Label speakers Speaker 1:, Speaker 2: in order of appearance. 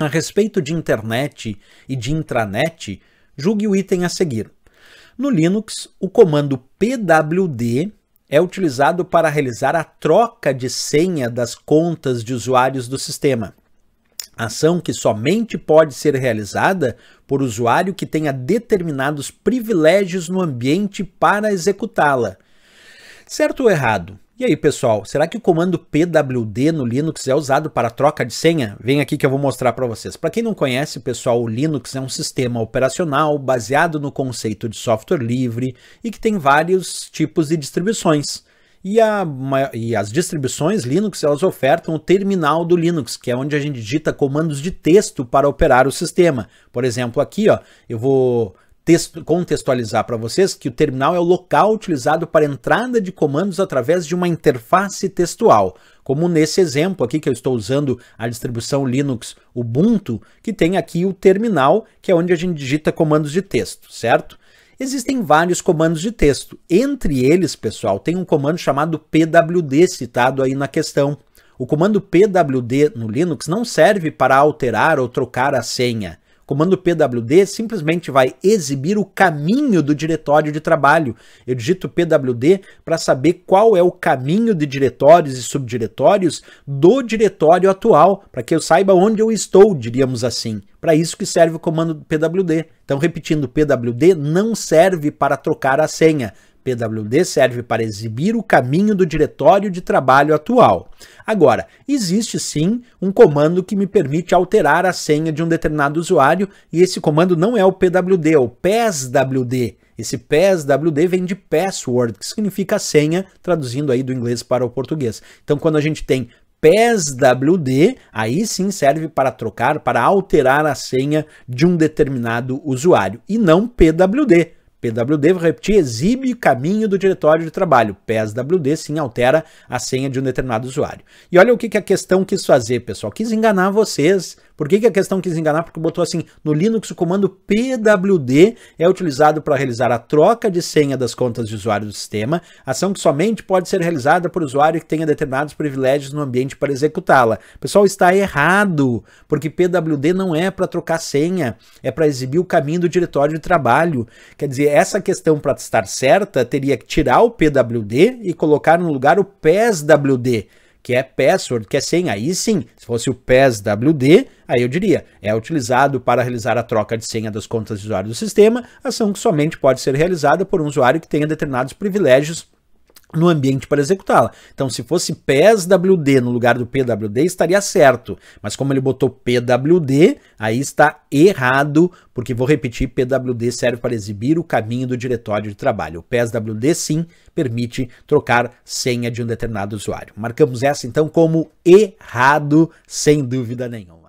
Speaker 1: A respeito de internet e de intranet, julgue o item a seguir. No Linux, o comando pwd é utilizado para realizar a troca de senha das contas de usuários do sistema. Ação que somente pode ser realizada por usuário que tenha determinados privilégios no ambiente para executá-la. Certo ou errado? E aí, pessoal, será que o comando pwd no Linux é usado para troca de senha? Vem aqui que eu vou mostrar para vocês. Para quem não conhece, pessoal, o Linux é um sistema operacional baseado no conceito de software livre e que tem vários tipos de distribuições. E, a, e, as distribuições Linux elas ofertam o terminal do Linux, que é onde a gente digita comandos de texto para operar o sistema. Por exemplo, aqui ó, eu vou contextualizar para vocês que o terminal é o local utilizado para entrada de comandos através de uma interface textual, como nesse exemplo aqui que eu estou usando a distribuição Linux Ubuntu, que tem aqui o terminal, que é onde a gente digita comandos de texto, certo? Existem vários comandos de texto. Entre eles, pessoal, tem um comando chamado pwd citado aí na questão. O comando pwd no Linux não serve para alterar ou trocar a senha comando pwd simplesmente vai exibir o caminho do diretório de trabalho. Eu digito pwd para saber qual é o caminho de diretórios e subdiretórios do diretório atual, para que eu saiba onde eu estou, diríamos assim. Para isso que serve o comando pwd. Então, repetindo, pwd não serve para trocar a senha, PWD serve para exibir o caminho do diretório de trabalho atual. Agora, existe sim um comando que me permite alterar a senha de um determinado usuário, e esse comando não é o PWD, é o PESWD. Esse PESWD vem de password, que significa senha, traduzindo aí do inglês para o português. Então, quando a gente tem PESWD, aí sim serve para trocar, para alterar a senha de um determinado usuário, e não PWD PWD, vou repetir, exibe caminho do diretório de trabalho. PSWD sim altera a senha de um determinado usuário. E olha o que, que a questão quis fazer, pessoal. Quis enganar vocês por que, que a questão quis enganar? Porque botou assim, no Linux o comando pwd é utilizado para realizar a troca de senha das contas de usuário do sistema, ação que somente pode ser realizada por usuário que tenha determinados privilégios no ambiente para executá-la. Pessoal, está errado, porque pwd não é para trocar senha, é para exibir o caminho do diretório de trabalho. Quer dizer, essa questão para estar certa teria que tirar o pwd e colocar no lugar o pswd que é password, que é senha. Aí sim, se fosse o PESWD, aí eu diria, é utilizado para realizar a troca de senha das contas de usuário do sistema, ação que somente pode ser realizada por um usuário que tenha determinados privilégios no ambiente para executá-la. Então, se fosse PSWD no lugar do PWD, estaria certo. Mas como ele botou PWD, aí está errado, porque vou repetir, PWD serve para exibir o caminho do diretório de trabalho. O PSWD, sim, permite trocar senha de um determinado usuário. Marcamos essa, então, como errado, sem dúvida nenhuma.